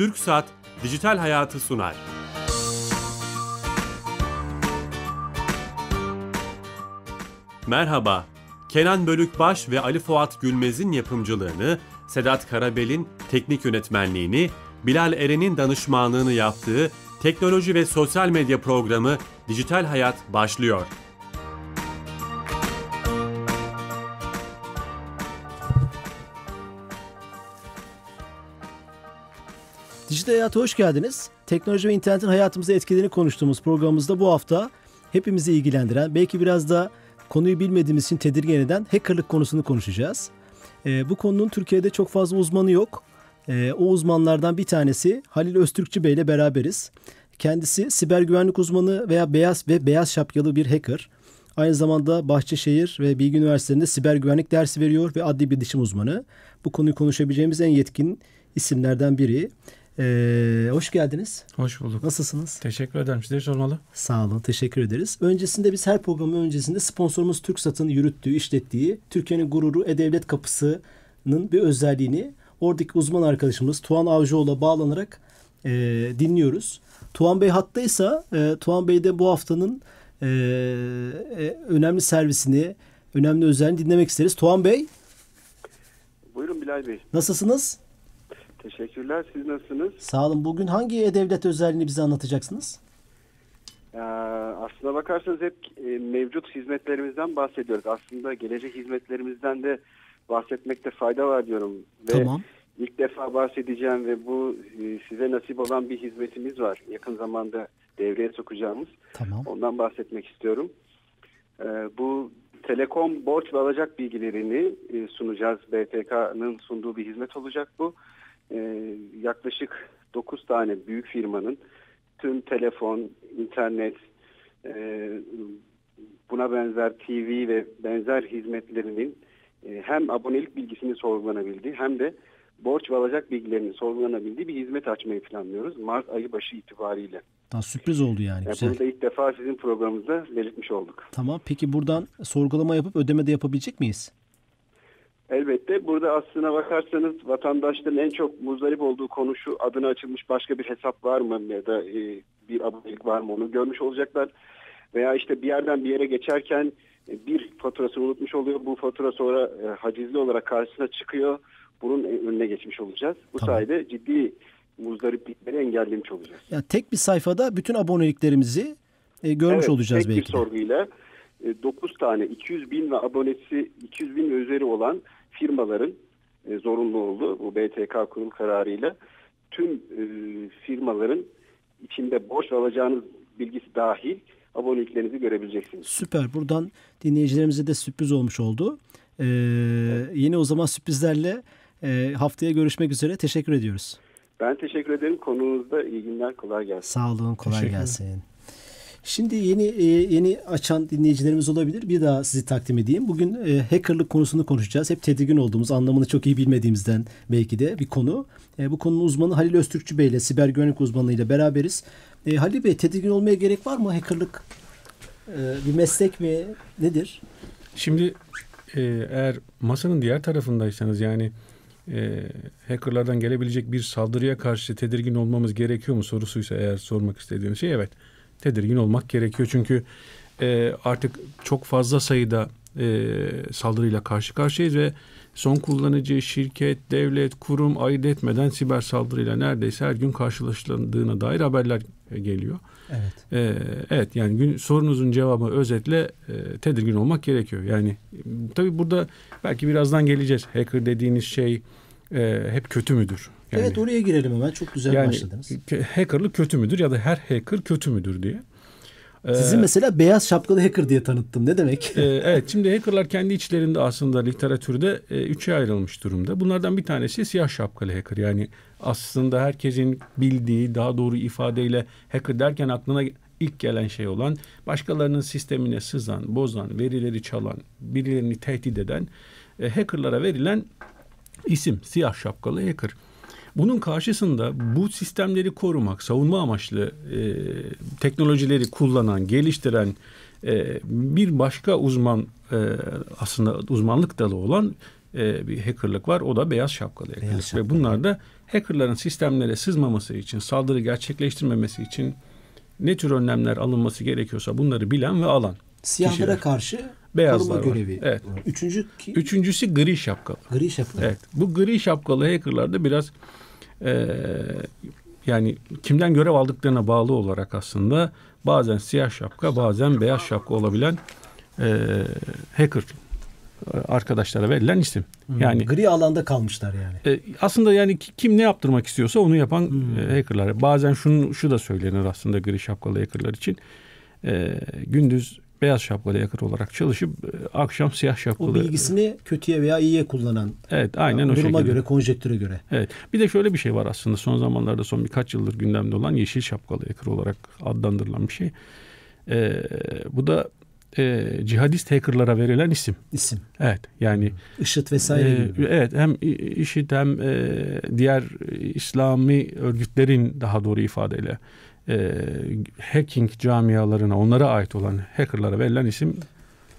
Türk Saat, Dijital Hayatı sunar. Merhaba. Kenan Bölükbaş ve Ali Fuat Gülmez'in yapımcılığını, Sedat Karabel'in teknik yönetmenliğini, Bilal Eren'in danışmanlığını yaptığı teknoloji ve sosyal medya programı Dijital Hayat başlıyor. Dijital Hayat'a hoş geldiniz. Teknoloji ve internetin hayatımıza etkilerini konuştuğumuz programımızda bu hafta hepimizi ilgilendiren, belki biraz da konuyu bilmediğimiz için tedirgin eden hackerlık konusunu konuşacağız. E, bu konunun Türkiye'de çok fazla uzmanı yok. E, o uzmanlardan bir tanesi Halil Öztürkçü Bey ile beraberiz. Kendisi siber güvenlik uzmanı veya beyaz ve beyaz şapkalı bir hacker. Aynı zamanda Bahçeşehir ve Bilgi Üniversitesi'nde siber güvenlik dersi veriyor ve adli bilişim uzmanı. Bu konuyu konuşabileceğimiz en yetkin isimlerden biri. Ee, hoş geldiniz. Hoş bulduk. Nasılsınız? Teşekkür ederim. Sizleri sormalı. Sağ olun. Teşekkür ederiz. Öncesinde biz her programın öncesinde sponsorumuz TürkSat'ın yürüttüğü, işlettiği Türkiye'nin gururu E-Devlet Kapısı'nın bir özelliğini oradaki uzman arkadaşımız Tuğan Avcıoğlu'na bağlanarak e, dinliyoruz. Tuğan Bey hattaysa e, Tuğan Bey de bu haftanın e, e, önemli servisini, önemli özelliğini dinlemek isteriz. Tuğan Bey. Buyurun Bilal Bey. Nasılsınız? Teşekkürler. Siz nasılsınız? Sağ olun. Bugün hangi devlet özelliğini bize anlatacaksınız? Ee, aslına bakarsanız hep e, mevcut hizmetlerimizden bahsediyoruz. Aslında gelecek hizmetlerimizden de bahsetmekte fayda var diyorum. Ve tamam. İlk defa bahsedeceğim ve bu e, size nasip olan bir hizmetimiz var. Yakın zamanda devreye sokacağımız. Tamam. Ondan bahsetmek istiyorum. Ee, bu telekom borç ve alacak bilgilerini e, sunacağız. BTK'nın sunduğu bir hizmet olacak bu e, yaklaşık 9 tane büyük firmanın tüm telefon, internet, e, buna benzer TV ve benzer hizmetlerinin e, hem abonelik bilgisini sorgulanabildiği hem de borç ve alacak bilgilerinin sorgulanabildiği bir hizmet açmayı planlıyoruz Mart ayı başı itibariyle. Daha sürpriz oldu yani. yani e, Bunu da ilk defa sizin programımızda belirtmiş olduk. Tamam peki buradan sorgulama yapıp ödeme de yapabilecek miyiz? Elbette burada aslına bakarsanız vatandaşların en çok muzdarip olduğu konu şu adına açılmış başka bir hesap var mı ya da e, bir abonelik var mı onu görmüş olacaklar. Veya işte bir yerden bir yere geçerken e, bir faturasını unutmuş oluyor. Bu fatura sonra e, hacizli olarak karşısına çıkıyor. Bunun e, önüne geçmiş olacağız. Bu tamam. sayede ciddi muzdariplikleri engellemiş olacağız. Yani tek bir sayfada bütün aboneliklerimizi e, görmüş evet, olacağız tek belki. Tek bir sorguyla 9 e, tane 200 bin ve abonesi 200 bin ve üzeri olan firmaların e, zorunlu oldu bu BTK kurul kararıyla tüm e, firmaların içinde borç alacağınız bilgisi dahil aboneliklerinizi görebileceksiniz. Süper. Buradan dinleyicilerimize de sürpriz olmuş oldu. Ee, evet. Yeni o zaman sürprizlerle e, haftaya görüşmek üzere. Teşekkür ediyoruz. Ben teşekkür ederim. Konunuzda iyi günler. Kolay gelsin. Sağ olun. Kolay gelsin. Şimdi yeni e, yeni açan dinleyicilerimiz olabilir. Bir daha sizi takdim edeyim. Bugün e, hackerlık konusunu konuşacağız. Hep tedirgin olduğumuz, anlamını çok iyi bilmediğimizden belki de bir konu. E, bu konunun uzmanı Halil Öztürkçü Bey ile siber güvenlik uzmanıyla beraberiz. Halil Bey tedirgin olmaya gerek var mı hackerlık? Bir meslek mi? Nedir? Şimdi eğer masanın diğer tarafındaysanız yani e, hackerlardan gelebilecek bir saldırıya karşı tedirgin olmamız gerekiyor mu sorusuysa eğer sormak istediğiniz şey evet tedirgin olmak gerekiyor. Çünkü e, artık çok fazla sayıda e, saldırıyla karşı karşıyayız ve son kullanıcı, şirket, devlet, kurum ayırt etmeden siber saldırıyla neredeyse her gün karşılaşıldığına dair haberler geliyor. Evet. E, evet yani gün, sorunuzun cevabı özetle e, tedirgin olmak gerekiyor. Yani tabii burada belki birazdan geleceğiz. Hacker dediğiniz şey e, hep kötü müdür? Yani, evet oraya girelim hemen. Çok güzel yani, başladınız. Hackerlık kötü müdür ya da her hacker kötü müdür diye. Ee, Sizi mesela beyaz şapkalı hacker diye tanıttım. Ne demek? E, evet şimdi hackerlar kendi içlerinde aslında literatürde e, üçe ayrılmış durumda. Bunlardan bir tanesi siyah şapkalı hacker. Yani aslında herkesin bildiği daha doğru ifadeyle hacker derken aklına ilk gelen şey olan başkalarının sistemine sızan, bozan, verileri çalan, birilerini tehdit eden e, hackerlara verilen isim siyah şapkalı hacker. Bunun karşısında bu sistemleri korumak, savunma amaçlı e, teknolojileri kullanan, geliştiren e, bir başka uzman e, aslında uzmanlık dalı olan e, bir hackerlık var. O da beyaz şapkalı hackerlık. Beyaz şapkalı. Ve bunlar da hackerların sistemlere sızmaması için, saldırı gerçekleştirmemesi için ne tür önlemler alınması gerekiyorsa bunları bilen ve alan. Siyahlara kişiler. karşı Beyazlar var. görevi. Evet. Üçüncü ki... Üçüncüsü gri şapkalı. Gri şapkalı. Evet. Bu gri şapkalı hackerlarda biraz e, yani kimden görev aldıklarına bağlı olarak aslında bazen siyah şapka bazen beyaz şapka olabilen e, hacker arkadaşlara verilen isim. Hmm. yani gri alanda kalmışlar yani. E, aslında yani kim ne yaptırmak istiyorsa onu yapan hmm. e, hackerlar. Bazen şunu şu da söylenir aslında gri şapkalı hackerlar için. E, gündüz beyaz şapkalı yakıt olarak çalışıp e, akşam siyah şapkalı. O bilgisini kötüye veya iyiye kullanan. Evet aynen o şekilde. Duruma göre, konjektüre göre. Evet. Bir de şöyle bir şey var aslında son zamanlarda son birkaç yıldır gündemde olan yeşil şapkalı yakıt olarak adlandırılan bir şey. Ee, bu da e, cihadist hackerlara verilen isim. İsim. Evet yani. IŞİD vesaire e, gibi. Evet hem IŞİD hem e, diğer İslami örgütlerin daha doğru ifadeyle e, hacking camialarına, onlara ait olan hackerlara verilen isim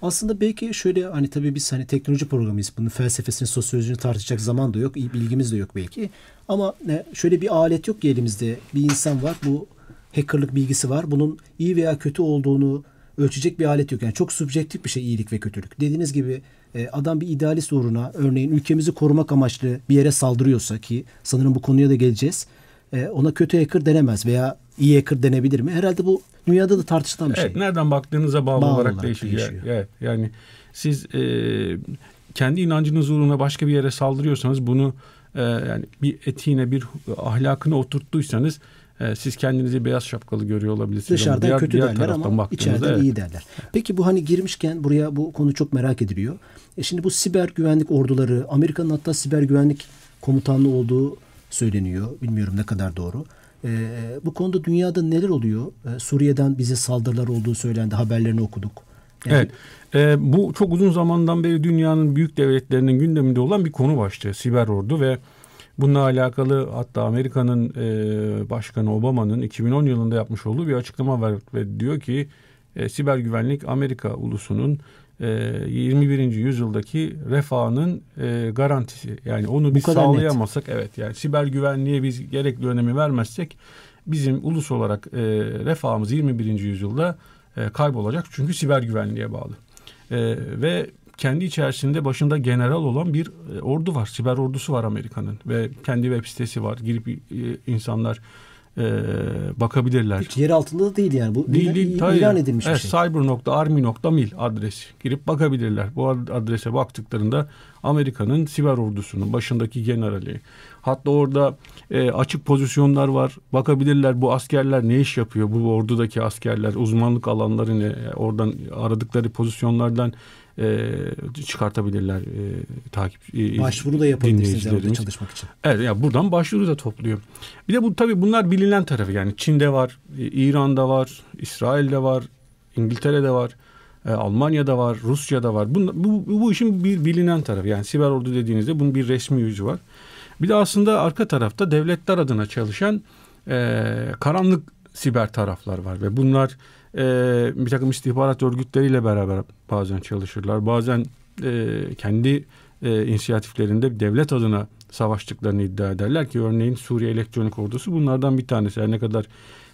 aslında belki şöyle hani tabii biz hani teknoloji programıyız. Bunun felsefesini, sosyolojisini tartışacak zaman da yok. bilgimiz de yok belki. Ama e, şöyle bir alet yok ki elimizde. Bir insan var. Bu hackerlık bilgisi var. Bunun iyi veya kötü olduğunu ölçecek bir alet yok. Yani çok subjektif bir şey iyilik ve kötülük. Dediğiniz gibi e, adam bir idealist uğruna örneğin ülkemizi korumak amaçlı bir yere saldırıyorsa ki sanırım bu konuya da geleceğiz. E, ona kötü hacker denemez veya iyi hacker denebilir mi? Herhalde bu dünyada da tartışılan bir evet, şey. nereden baktığınıza bağlı, bağlı olarak, olarak değişiyor. değişiyor. Evet, yani siz e, kendi inancınız uğruna başka bir yere saldırıyorsanız bunu e, yani bir etiğine bir ahlakına oturttuysanız e, siz kendinizi beyaz şapkalı görüyor olabilirsiniz. Dışarıdan diğer, kötü diğer derler ama içeriden evet. iyi derler. Peki bu hani girmişken buraya bu konu çok merak ediliyor. E şimdi bu siber güvenlik orduları Amerika'nın hatta siber güvenlik komutanlığı olduğu söyleniyor. Bilmiyorum ne kadar doğru. E, bu konuda dünyada neler oluyor? E, Suriye'den bize saldırılar olduğu söylendi. Haberlerini okuduk. Yani... Evet. E, bu çok uzun zamandan beri dünyanın büyük devletlerinin gündeminde olan bir konu başlığı. Siber ordu ve bununla alakalı hatta Amerika'nın e, başkanı Obama'nın 2010 yılında yapmış olduğu bir açıklama var ve diyor ki e, siber güvenlik Amerika ulusunun 21. E, yüzyıldaki refahının e, garantisi. Yani onu biz sağlayamazsak net. evet yani siber güvenliğe biz gerekli önemi vermezsek bizim ulus olarak e, refahımız 21. yüzyılda e, kaybolacak. Çünkü siber güvenliğe bağlı. E, ve kendi içerisinde başında general olan bir e, ordu var. Siber ordusu var Amerika'nın ve kendi web sitesi var. Girip e, insanlar e, bakabilirler. Hiç yer altında da değil yani. Bu değil, değil, ilan, edilmiş evet, bir şey. Cyber.army.mil adresi. Girip bakabilirler. Bu adrese baktıklarında Amerika'nın siber ordusunun başındaki generali. Hatta orada e, açık pozisyonlar var. Bakabilirler bu askerler ne iş yapıyor? Bu ordudaki askerler uzmanlık alanları ne? E, oradan aradıkları pozisyonlardan e, çıkartabilirler e, takip e, başvuru da yapabilirsiniz yani çalışmak için. Evet ya yani buradan başvuru da topluyor. Bir de bu tabii bunlar bilinen tarafı yani Çin'de var, e, İran'da var, İsrail'de var, İngiltere'de var. E, Almanya'da var, Rusya'da var. Bu, bu, bu işin bir bilinen tarafı. Yani siber ordu dediğinizde bunun bir resmi yüzü var. Bir de aslında arka tarafta devletler adına çalışan e, karanlık siber taraflar var ve bunlar e, bir takım istihbarat örgütleriyle beraber bazen çalışırlar. Bazen e, kendi e, inisiyatiflerinde devlet adına savaştıklarını iddia ederler ki örneğin Suriye Elektronik Ordusu bunlardan bir tanesi. Her ne kadar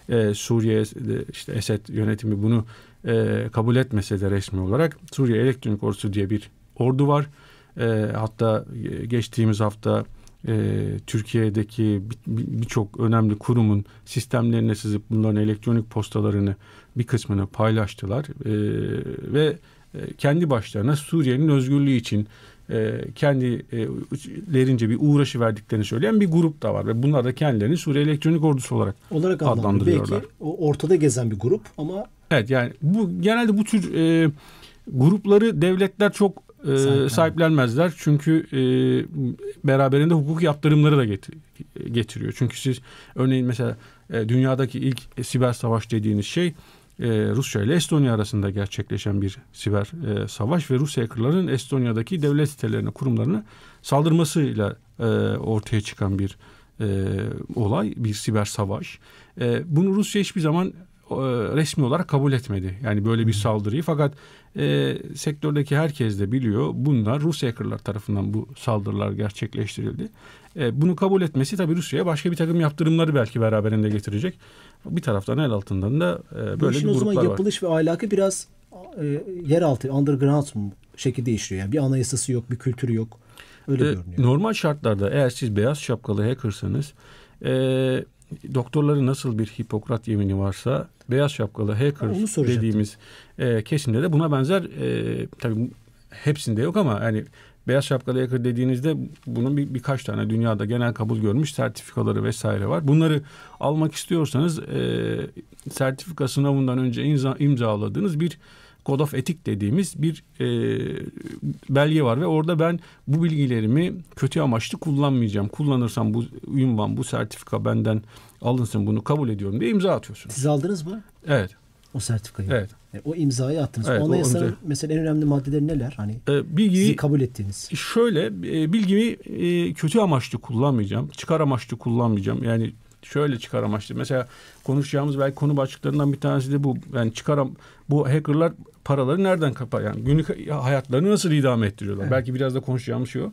e, Suriye işte Esed yönetimi bunu e, kabul etmese de resmi olarak Suriye Elektronik Ordusu diye bir ordu var. E, hatta geçtiğimiz hafta e, Türkiye'deki birçok önemli kurumun sistemlerine sızıp bunların elektronik postalarını bir kısmını paylaştılar ee, e, ve kendi başlarına Suriye'nin özgürlüğü için e, kendilerince e, bir uğraşı verdiklerini söyleyen bir grup da var ve bunlar da kendilerini Suriye Elektronik Ordusu olarak, olarak adlandırıyorlar. Belki ortada gezen bir grup ama evet yani bu genelde bu tür e, grupları devletler çok e, sahiplenmezler çünkü e, beraberinde hukuk yaptırımları da getir, getiriyor. Çünkü siz örneğin mesela e, dünyadaki ilk e, siber savaş dediğiniz şey e, Rusya ile Estonya arasında gerçekleşen bir siber e, savaş ve Rus hackerların Estonya'daki devlet sitelerine, kurumlarına saldırmasıyla e, ortaya çıkan bir e, olay, bir siber savaş. E, bunu Rusya hiçbir zaman e, resmi olarak kabul etmedi. Yani böyle bir saldırıyı fakat e, sektördeki herkes de biliyor bunlar Rus hackerlar tarafından bu saldırılar gerçekleştirildi. E, bunu kabul etmesi tabii Rusya'ya başka bir takım yaptırımları belki beraberinde getirecek. Bir taraftan el altından da e, böyle bu işin bir gruplar var. yapılış ve ahlakı biraz e, yeraltı, underground şekilde işliyor. Yani bir anayasası yok, bir kültürü yok. Öyle e, görünüyor. Normal şartlarda eğer siz beyaz şapkalı hackersanız e, Doktorları nasıl bir Hipokrat yemini varsa beyaz şapkalı hacker dediğimiz e, kesimde de buna benzer e, tabii hepsinde yok ama yani beyaz şapkalı hacker dediğinizde bunun bir, birkaç tane dünyada genel kabul görmüş sertifikaları vesaire var. Bunları almak istiyorsanız e, sertifika sınavından önce imza, imzaladığınız bir Code of Ethic dediğimiz bir e, belge var ve orada ben bu bilgilerimi kötü amaçlı kullanmayacağım. Kullanırsam bu ünvan, bu sertifika benden alınsın bunu kabul ediyorum diye imza atıyorsun. Siz aldınız mı? Evet. O sertifikayı. Evet. E, o imzayı attınız. Evet, Anayasa imza... mesela en önemli maddeleri neler? Hani e, bilgiyi sizi kabul ettiğiniz. Şöyle e, bilgimi e, kötü amaçlı kullanmayacağım. Çıkar amaçlı kullanmayacağım. Yani şöyle çıkar amaçlı. Mesela konuşacağımız belki konu başlıklarından bir tanesi de bu. Yani çıkaram bu hackerlar paraları nereden kapar? Yani günlük hayatlarını nasıl idame ettiriyorlar? Evet. Belki biraz da konuşacağımız şey o.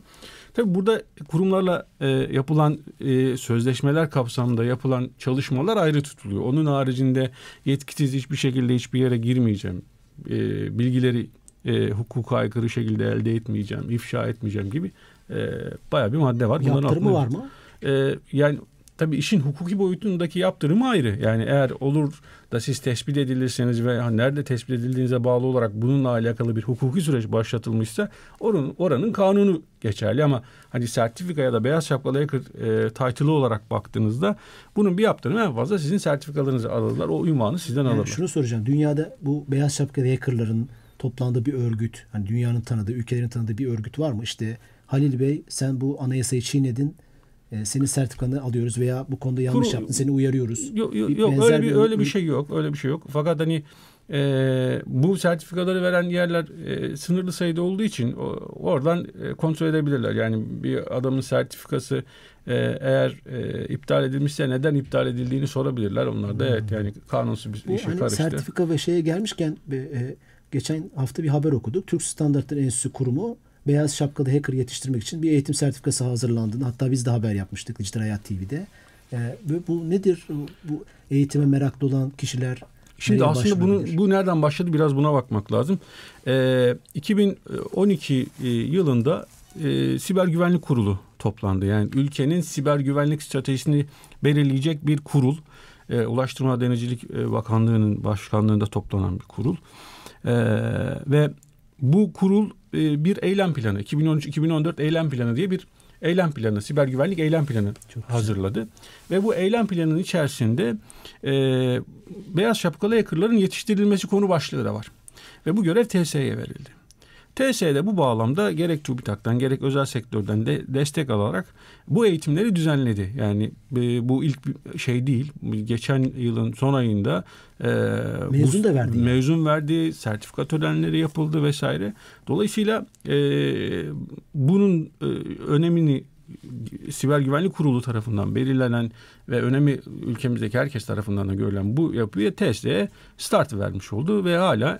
Tabii burada kurumlarla e, yapılan e, sözleşmeler kapsamında yapılan çalışmalar ayrı tutuluyor. Onun haricinde yetkisiz hiçbir şekilde hiçbir yere girmeyeceğim. E, bilgileri e, hukuka aykırı şekilde elde etmeyeceğim, ifşa etmeyeceğim gibi e, bayağı bir madde var. Bunların Yaptırımı var mı? E, yani tabii işin hukuki boyutundaki yaptırımı ayrı. Yani eğer olur da siz tespit edilirseniz ve nerede tespit edildiğinize bağlı olarak bununla alakalı bir hukuki süreç başlatılmışsa oranın, oranın kanunu geçerli ama hani sertifika ya da beyaz şapkalı hacker e, title'ı olarak baktığınızda bunun bir yaptırımı en fazla sizin sertifikalarınızı alırlar. O ünvanı sizden yani alırlar. Şunu soracağım. Dünyada bu beyaz şapkalı hackerların toplandığı bir örgüt, hani dünyanın tanıdığı, ülkelerin tanıdığı bir örgüt var mı? İşte Halil Bey sen bu anayasayı çiğnedin e, ee, senin sertifikanı alıyoruz veya bu konuda yanlış yaptın seni uyarıyoruz. Yok yok, bir yok öyle bir, bir öyle bir şey yok. Öyle bir şey yok. Fakat hani e, bu sertifikaları veren yerler e, sınırlı sayıda olduğu için o, oradan e, kontrol edebilirler. Yani bir adamın sertifikası e, eğer e, iptal edilmişse neden iptal edildiğini sorabilirler. Onlar da evet yani kanunsuz bir işe hani karıştı. Sertifika ve şeye gelmişken e, geçen hafta bir haber okuduk. Türk Standartları Enstitüsü Kurumu beyaz şapkalı hacker yetiştirmek için bir eğitim sertifikası hazırlandığını hatta biz de haber yapmıştık Dijital Hayat TV'de. Ee, ve bu nedir bu eğitime meraklı olan kişiler Şimdi aslında bunu bu nereden başladı biraz buna bakmak lazım. Ee, e, 2012 yılında e, Siber Güvenlik Kurulu toplandı. Yani ülkenin siber güvenlik stratejisini belirleyecek bir kurul. E, Ulaştırma Denizcilik e, Bakanlığı'nın başkanlığında toplanan bir kurul. E, ve bu kurul e, bir eylem planı 2013-2014 eylem planı diye bir eylem planı, siber güvenlik eylem planı Çok hazırladı. Güzel. Ve bu eylem planının içerisinde e, beyaz şapkalı hackerların yetiştirilmesi konu başlığı da var. Ve bu görev TSE'ye verildi. TSE'de bu bağlamda gerek TÜBİTAK'tan gerek özel sektörden de destek alarak bu eğitimleri düzenledi. Yani e, bu ilk şey değil. Geçen yılın son ayında e, mezun da verdi. Mezun yani. verdi, sertifika törenleri yapıldı vesaire. Dolayısıyla e, bunun e, önemini Siber Güvenlik Kurulu tarafından belirlenen ve önemi ülkemizdeki herkes tarafından da görülen bu yapıya TSE'ye start vermiş oldu ve hala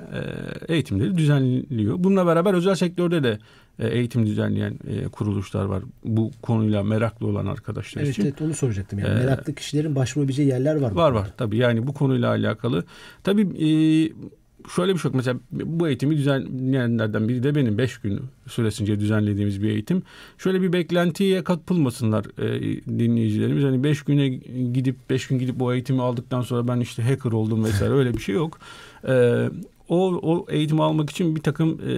e, eğitimleri düzenliyor. Bununla beraber özel sektörde de e, eğitim düzenleyen e, kuruluşlar var. Bu konuyla meraklı olan arkadaşlar evet, için. Evet onu soracaktım. Yani. Ee, Meraklı kişilerin başvurabileceği yerler var. mı? Var var tabii yani bu konuyla alakalı. Tabii e, şöyle bir şey yok. Mesela bu eğitimi düzenleyenlerden biri de benim. Beş gün süresince düzenlediğimiz bir eğitim. Şöyle bir beklentiye katılmasınlar e, dinleyicilerimiz. Hani beş güne gidip beş gün gidip o eğitimi aldıktan sonra ben işte hacker oldum vesaire öyle bir şey yok. E, o, o eğitimi almak için bir takım e,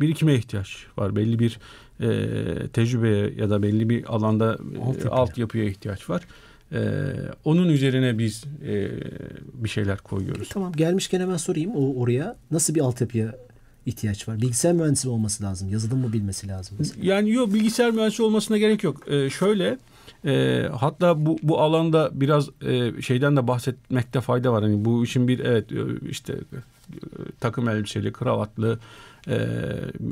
birikime ihtiyaç var. Belli bir e, tecrübeye ya da belli bir alanda e, altyapıya ihtiyaç var. Ee, onun üzerine biz e, bir şeyler koyuyoruz. Tamam gelmişken hemen sorayım o oraya nasıl bir altyapıya ihtiyaç var? Bilgisayar mühendisi olması lazım, yazılım mı bilmesi lazım? Mesela? Yani yok bilgisayar mühendisi olmasına gerek yok. Ee, şöyle e, hatta bu, bu alanda biraz e, şeyden de bahsetmekte fayda var. Hani bu işin bir evet e, işte e, takım elbiseli, kravatlı, ee,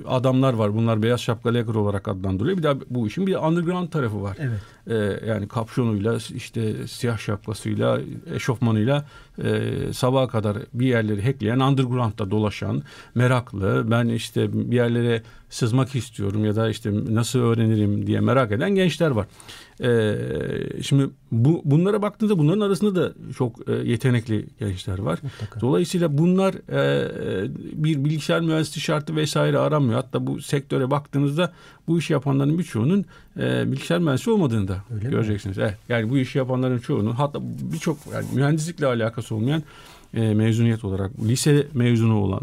adamlar var. Bunlar beyaz şapkalı yakır olarak adlandırılıyor. Bir de bu işin bir de underground tarafı var. Evet. Ee, yani kapşonuyla işte siyah şapkasıyla eşofmanıyla e, sabaha kadar bir yerleri hackleyen underground'da dolaşan meraklı ben işte bir yerlere sızmak istiyorum ya da işte nasıl öğrenirim diye merak eden gençler var. E, şimdi bu bunlara baktığında bunların arasında da çok e, yetenekli gençler var. Mutlaka. Dolayısıyla bunlar e, e bir bilgisayar mühendisliği şartı vesaire aramıyor. Hatta bu sektöre baktığınızda bu işi yapanların birçoğunun e, bilgisayar mühendisi olmadığını da Öyle göreceksiniz. Evet. Yani bu işi yapanların çoğunun hatta birçok yani mühendislikle alakası olmayan e, mezuniyet olarak lise mezunu olan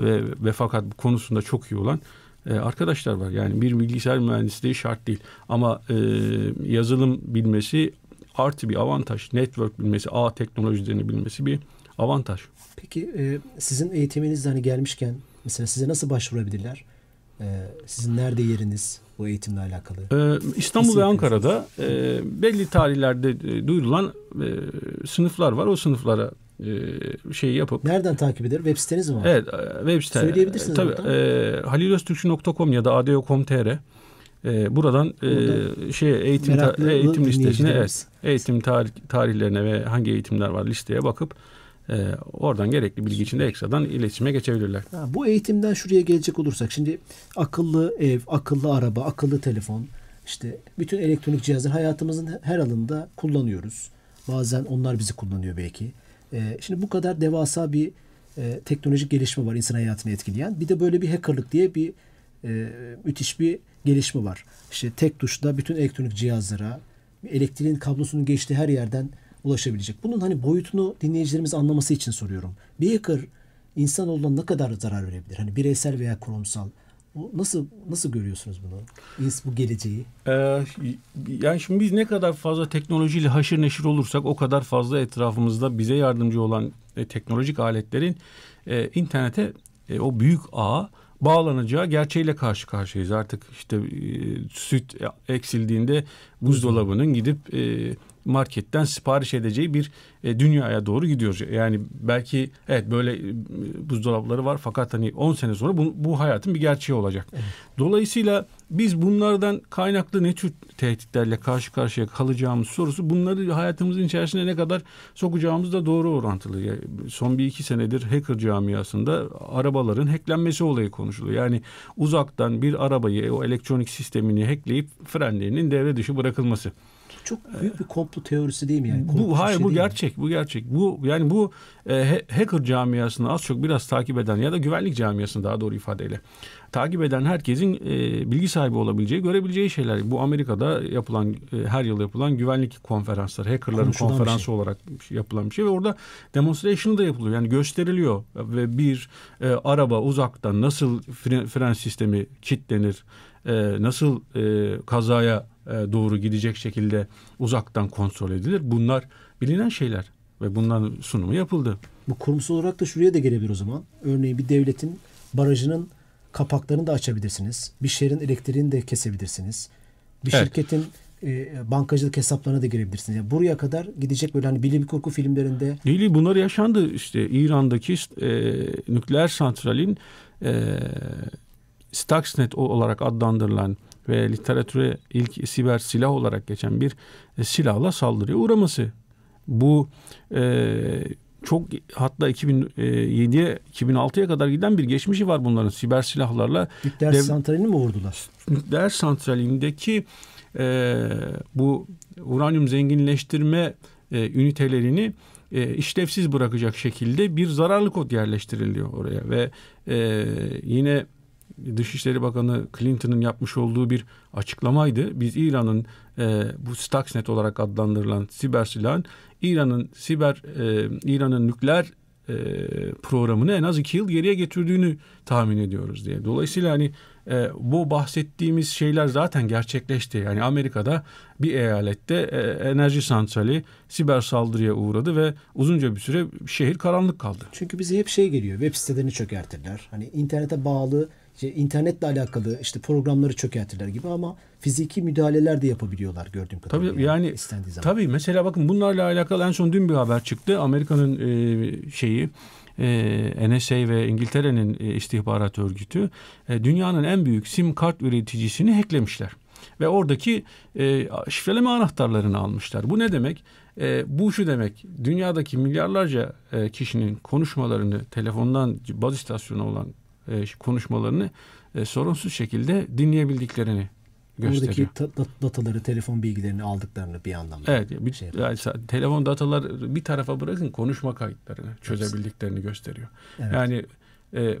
ve, ve fakat bu konusunda çok iyi olan e, arkadaşlar var. Yani bir bilgisayar mühendisliği şart değil. Ama e, yazılım bilmesi artı bir avantaj. Network bilmesi, ağ teknolojilerini bilmesi bir avantaj. Peki e, sizin eğitiminizde hani gelmişken mesela size nasıl başvurabilirler? E, sizin nerede yeriniz bu eğitimle alakalı? Ee, İstanbul ve Ankara'da e, belli tarihlerde e, duyurulan e, sınıflar var. O sınıflara e, şey yapıp nereden takip eder? Web siteniz mi var? Evet, e, web site. Söyleyebilirsiniz. E, tabii. Oradan. E, halilöztürkçü.com ya da adyo.com.tr e, buradan e, şey eğitim ta, eğitim listesine evet, eğitim tarih, tarihlerine ve hangi eğitimler var listeye bakıp e, oradan gerekli bilgi için de ekstradan iletişime geçebilirler. Ha, bu eğitimden şuraya gelecek olursak şimdi akıllı ev, akıllı araba, akıllı telefon işte bütün elektronik cihazları hayatımızın her alanında kullanıyoruz. Bazen onlar bizi kullanıyor belki. Ee, şimdi bu kadar devasa bir e, teknolojik gelişme var insan hayatını etkileyen. Bir de böyle bir hackerlık diye bir e, müthiş bir gelişme var. İşte tek tuşla bütün elektronik cihazlara, elektriğin kablosunun geçtiği her yerden ulaşabilecek. Bunun hani boyutunu dinleyicilerimiz anlaması için soruyorum. Bir hacker insan ne kadar zarar verebilir? Hani bireysel veya kurumsal bu nasıl nasıl görüyorsunuz bunu? Biz bu geleceği. Ee, yani şimdi biz ne kadar fazla teknolojiyle haşır neşir olursak o kadar fazla etrafımızda bize yardımcı olan e, teknolojik aletlerin e, internete e, o büyük ağa bağlanacağı gerçeğiyle karşı karşıyayız. Artık işte e, süt eksildiğinde buzdolabının gidip e, marketten sipariş edeceği bir e, dünyaya doğru gidiyoruz. Yani belki evet böyle e, buzdolapları var fakat hani 10 sene sonra bu, bu hayatın bir gerçeği olacak. Evet. Dolayısıyla biz bunlardan kaynaklı ne tür tehditlerle karşı karşıya kalacağımız sorusu bunları hayatımızın içerisine ne kadar sokacağımız da doğru orantılı. Yani son bir iki senedir hacker camiasında arabaların hacklenmesi olayı konuşuluyor. Yani uzaktan bir arabayı o elektronik sistemini hackleyip frenlerinin devre dışı bırakılması çok büyük bir komplo teorisi değil mi yani? Komplo bu hayır şey bu gerçek. Mi? Bu gerçek. Bu yani bu e, hacker camiasını az çok biraz takip eden ya da güvenlik camiasını daha doğru ifadeyle takip eden herkesin e, bilgi sahibi olabileceği, görebileceği şeyler. Bu Amerika'da yapılan e, her yıl yapılan güvenlik konferansları, hackerların Konuşulan konferansı şey. olarak şey, yapılan bir şey ve orada demonstration da yapılıyor. Yani gösteriliyor ve bir e, araba uzaktan nasıl fren, fren sistemi kilitlenir, e, nasıl e, kazaya e, doğru gidecek şekilde uzaktan kontrol edilir. Bunlar bilinen şeyler ve bundan sunumu yapıldı. Bu kurumsal olarak da şuraya da gelebilir o zaman. Örneğin bir devletin barajının kapaklarını da açabilirsiniz. Bir şehrin elektriğini de kesebilirsiniz. Bir evet. şirketin e, bankacılık hesaplarına da girebilirsiniz. Yani buraya kadar gidecek böyle hani bilim kurgu filmlerinde. Değil bunlar yaşandı işte İran'daki e, nükleer santralin e, Stuxnet olarak adlandırılan ve literatüre ilk siber silah olarak geçen bir e, silahla saldırıya uğraması. Bu e, çok hatta 2007'ye e, 2006'ya kadar giden bir geçmişi var bunların siber silahlarla. Nükleer dev... santralini mi vurdular? Nükleer santralindeki e, bu uranyum zenginleştirme e, ünitelerini e, işlevsiz bırakacak şekilde bir zararlı kod yerleştiriliyor oraya ve e, yine Dışişleri Bakanı Clinton'ın yapmış olduğu bir açıklamaydı. Biz İran'ın e, bu Stuxnet olarak adlandırılan siber silahın İran'ın siber e, İran'ın nükleer e, programını en az iki yıl geriye getirdiğini tahmin ediyoruz diye. Dolayısıyla hani e, bu bahsettiğimiz şeyler zaten gerçekleşti. Yani Amerika'da bir eyalette e, enerji santrali siber saldırıya uğradı ve uzunca bir süre şehir karanlık kaldı. Çünkü bize hep şey geliyor. Web sitelerini çökertirler. Hani internete bağlı işte internetle alakalı işte programları çökertirler gibi ama fiziki müdahaleler de yapabiliyorlar gördüğüm kadarıyla. Tabii yani, yani istendiği zaman. Tabii mesela bakın bunlarla alakalı en son dün bir haber çıktı. Amerika'nın e, şeyi e, NSA ve İngiltere'nin e, istihbarat örgütü e, dünyanın en büyük sim kart üreticisini hacklemişler ve oradaki e, şifreleme anahtarlarını almışlar. Bu ne demek? E, bu şu demek. Dünyadaki milyarlarca e, kişinin konuşmalarını telefondan baz istasyonu olan e, konuşmalarını e, sorunsuz şekilde dinleyebildiklerini gösteriyor. Oradaki ta- dataları, telefon bilgilerini aldıklarını bir anlamda. Evet. Bir, şey yani, telefon dataları bir tarafa bırakın konuşma kayıtlarını çözebildiklerini gösteriyor. Evet. Yani e,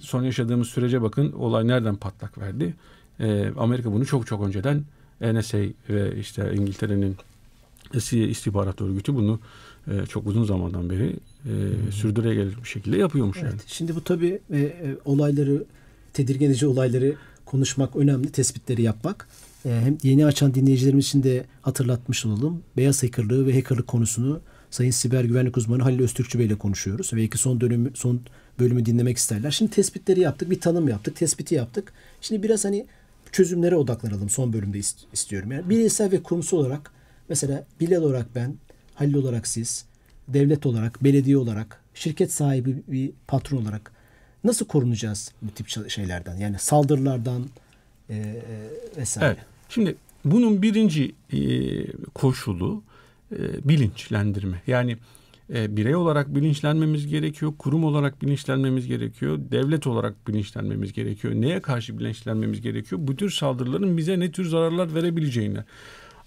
son yaşadığımız sürece bakın olay nereden patlak verdi. E, Amerika bunu çok çok önceden NSA ve işte İngiltere'nin e istihbarat örgütü bunu çok uzun zamandan beri e, sürdürülebilir bir şekilde yapıyormuş evet, yani. Şimdi bu tabii e, e, olayları tedirgin edici olayları konuşmak önemli, tespitleri yapmak. E, hem yeni açan dinleyicilerimiz için de hatırlatmış olalım. Beyaz hackerlığı ve hackerlık konusunu Sayın Siber Güvenlik Uzmanı Halil Öztürkçü Bey ile konuşuyoruz. Belki son dönümü, son bölümü dinlemek isterler. Şimdi tespitleri yaptık, bir tanım yaptık, tespiti yaptık. Şimdi biraz hani çözümlere odaklanalım son bölümde ist- istiyorum. Yani bireysel ve kurumsal olarak mesela Bilal olarak ben, Halil olarak siz, devlet olarak, belediye olarak, şirket sahibi bir patron olarak nasıl korunacağız bu tip şeylerden? Yani saldırılardan e, e, vesaire. Evet. Şimdi bunun birinci e, koşulu e, bilinçlendirme. Yani e, birey olarak bilinçlenmemiz gerekiyor, kurum olarak bilinçlenmemiz gerekiyor, devlet olarak bilinçlenmemiz gerekiyor. Neye karşı bilinçlenmemiz gerekiyor? Bu tür saldırıların bize ne tür zararlar verebileceğini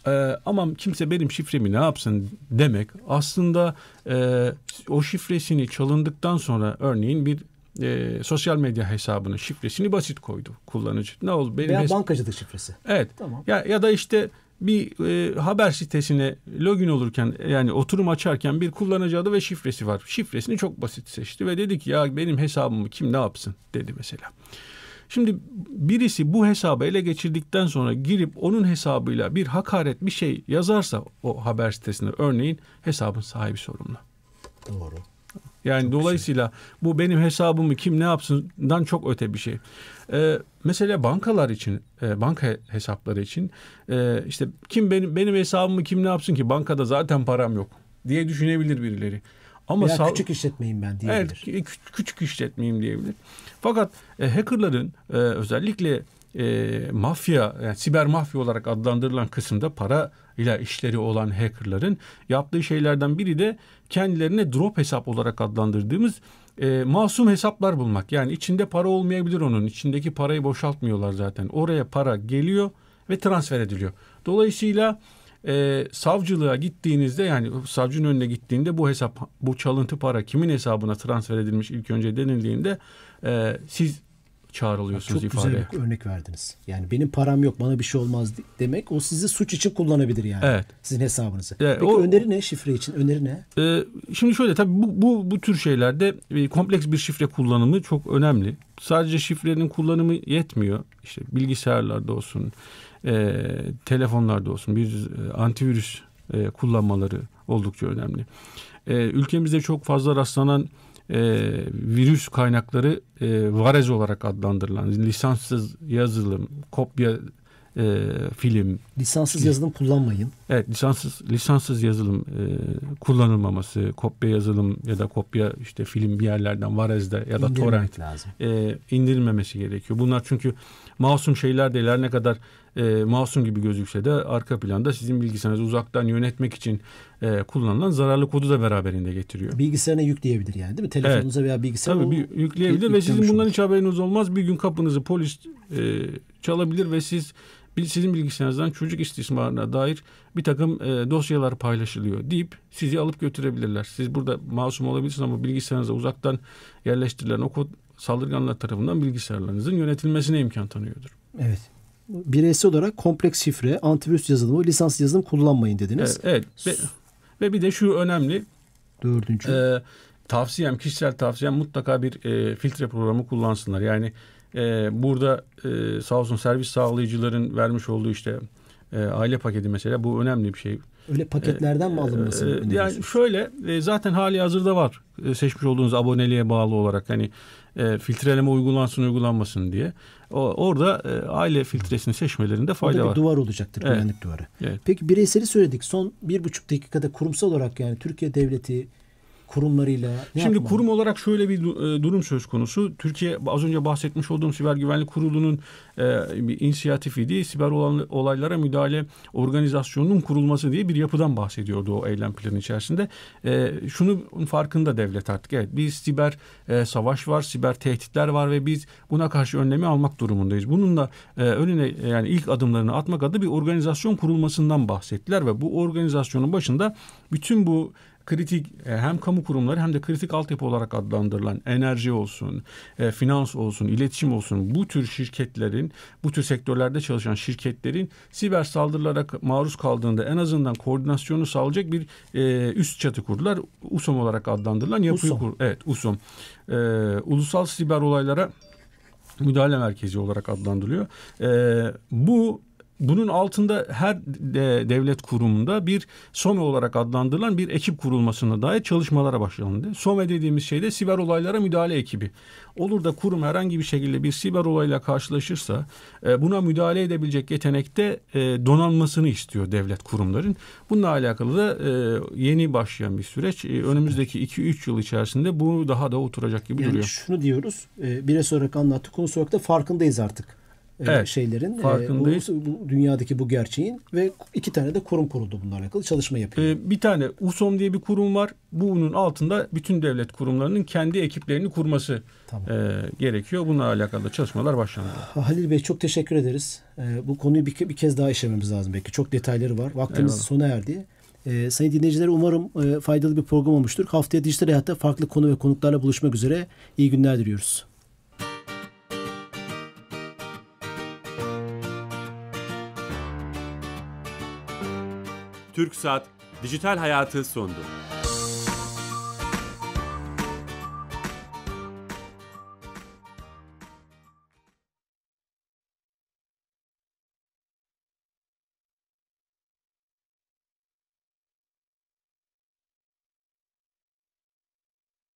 e, aman kimse benim şifremi ne yapsın demek aslında e, o şifresini çalındıktan sonra örneğin bir e, sosyal medya hesabının şifresini basit koydu kullanıcı. Ne oldu? Benim Veya bankacılık şifresi. Evet. Tamam. Ya, ya da işte bir e, haber sitesine login olurken yani oturum açarken bir kullanıcı adı ve şifresi var. Şifresini çok basit seçti ve dedi ki ya benim hesabımı kim ne yapsın dedi mesela. Şimdi birisi bu hesabı ele geçirdikten sonra girip onun hesabıyla bir hakaret bir şey yazarsa o haber sitesinde örneğin hesabın sahibi sorumlu. Doğru. Yani çok dolayısıyla şey. bu benim hesabımı kim ne yapsından çok öte bir şey. Ee, mesela bankalar için, e, banka hesapları için e, işte kim benim benim hesabımı kim ne yapsın ki bankada zaten param yok diye düşünebilir birileri. Ama Veya sağ... küçük işletmeyim ben diyebilir. Evet, küçük işletmeyim diyebilir. Fakat e, hackerların e, özellikle e, mafya, yani siber mafya olarak adlandırılan kısımda para ile işleri olan hackerların yaptığı şeylerden biri de kendilerine drop hesap olarak adlandırdığımız e, masum hesaplar bulmak. Yani içinde para olmayabilir onun. içindeki parayı boşaltmıyorlar zaten. Oraya para geliyor ve transfer ediliyor. Dolayısıyla e, savcılığa gittiğinizde yani savcının önüne gittiğinde bu hesap bu çalıntı para kimin hesabına transfer edilmiş ilk önce denildiğinde e, siz çağrılıyorsunuz Çok ifadeye. Çok güzel örnek verdiniz. Yani benim param yok bana bir şey olmaz demek o sizi suç için kullanabilir yani. Evet. Sizin hesabınızı. Evet, Peki o, öneri ne şifre için? Öneri ne? E, şimdi şöyle tabii bu, bu, bu tür şeylerde e, kompleks bir şifre kullanımı çok önemli. Sadece şifrenin kullanımı yetmiyor. İşte bilgisayarlarda olsun, e, telefonlarda olsun bir e, antivirüs e, kullanmaları oldukça önemli. E, ülkemizde çok fazla rastlanan e, virüs kaynakları e, varez olarak adlandırılan lisanssız yazılım, kopya e, film. Lisanssız yazılım kullanmayın. Evet lisanssız lisanssız yazılım e, kullanılmaması, kopya yazılım ya da kopya işte film bir yerlerden varezde ya da torrent lazım. E, indirilmemesi gerekiyor. Bunlar çünkü masum şeyler değil. ne kadar e, masum gibi gözükse de arka planda sizin bilgisayarınızı uzaktan yönetmek için e, kullanılan zararlı kodu da beraberinde getiriyor. Bilgisayarına yükleyebilir yani değil mi? Telefonunuza evet. veya bilgisayarına Tabii bir yükleyebilir ve sizin bundan olur. hiç haberiniz olmaz. Bir gün kapınızı polis e, çalabilir ve siz sizin bilgisayarınızdan çocuk istismarına dair bir takım e, dosyalar paylaşılıyor deyip sizi alıp götürebilirler. Siz burada masum olabilirsiniz ama bilgisayarınıza uzaktan yerleştirilen o kod saldırganlar tarafından bilgisayarlarınızın yönetilmesine imkan tanıyordur. Evet bireysel olarak kompleks şifre, antivirüs yazılımı, lisans yazılımı kullanmayın dediniz. Evet. evet. Ve, ve bir de şu önemli. Dördüncü. E, tavsiyem, kişisel tavsiyem mutlaka bir e, filtre programı kullansınlar. Yani e, burada e, sağ olsun servis sağlayıcıların vermiş olduğu işte e, aile paketi mesela bu önemli bir şey. Öyle paketlerden mi ee, alınması? E, yani şöyle e, zaten hali hazırda var e, seçmiş olduğunuz aboneliğe bağlı olarak hani e, filtreleme uygulansın uygulanmasın diye. O, orada e, aile filtresini seçmelerinde fayda orada bir var. duvar olacaktır evet. güvenlik duvarı. Evet. Peki bireyseli söyledik. Son bir buçuk dakikada kurumsal olarak yani Türkiye Devleti kurumlarıyla ne Şimdi yapmalı? kurum olarak şöyle bir e, durum söz konusu. Türkiye az önce bahsetmiş olduğum Siber Güvenlik Kurulu'nun e, bir inisiyatifi diye siber olan olaylara müdahale organizasyonunun kurulması diye bir yapıdan bahsediyordu o eylem planı içerisinde. E, şunu farkında devlet artık. Evet biz siber savaş var, siber tehditler var ve biz buna karşı önlemi almak durumundayız. Bununla önüne yani ilk adımlarını atmak adı bir organizasyon kurulmasından bahsettiler ve bu organizasyonun başında bütün bu kritik e, hem kamu kurumları hem de kritik altyapı olarak adlandırılan enerji olsun, e, finans olsun, iletişim olsun bu tür şirketlerin, bu tür sektörlerde çalışan şirketlerin siber saldırılara maruz kaldığında en azından koordinasyonu sağlayacak bir e, üst çatı kurdular. USOM olarak adlandırılan yapıyı kur. Evet, USOM. Ulusal Siber Olaylara Müdahale Merkezi olarak adlandırılıyor. Bu bunun altında her devlet kurumunda bir SOME olarak adlandırılan bir ekip kurulmasına dair çalışmalara başlandı. SOME dediğimiz şey de siber olaylara müdahale ekibi. Olur da kurum herhangi bir şekilde bir siber olayla karşılaşırsa e, buna müdahale edebilecek yetenekte e, donanmasını istiyor devlet kurumların. Bununla alakalı da e, yeni başlayan bir süreç. Önümüzdeki 2-3 yıl içerisinde bu daha da oturacak gibi yani duruyor. Şunu diyoruz. Biraz sonra anlattık. Konu olarak da farkındayız artık e, evet, şeylerin e, farkındayız. E, bu, dünyadaki bu gerçeğin ve iki tane de kurum kuruldu bunlarla alakalı çalışma yapıyor. E, bir tane USOM diye bir kurum var. Bunun altında bütün devlet kurumlarının kendi ekiplerini kurması tamam. e, gerekiyor. Bununla alakalı çalışmalar başlandı. Halil Bey çok teşekkür ederiz. E, bu konuyu bir, bir kez daha işlememiz lazım belki. Çok detayları var. Vaktimiz Eyvallah. sona erdi. E, sayın dinleyiciler umarım e, faydalı bir program olmuştur. Haftaya dijital hayatta farklı konu ve konuklarla buluşmak üzere iyi günler diliyoruz. TürkSat Dijital Hayatı sundu.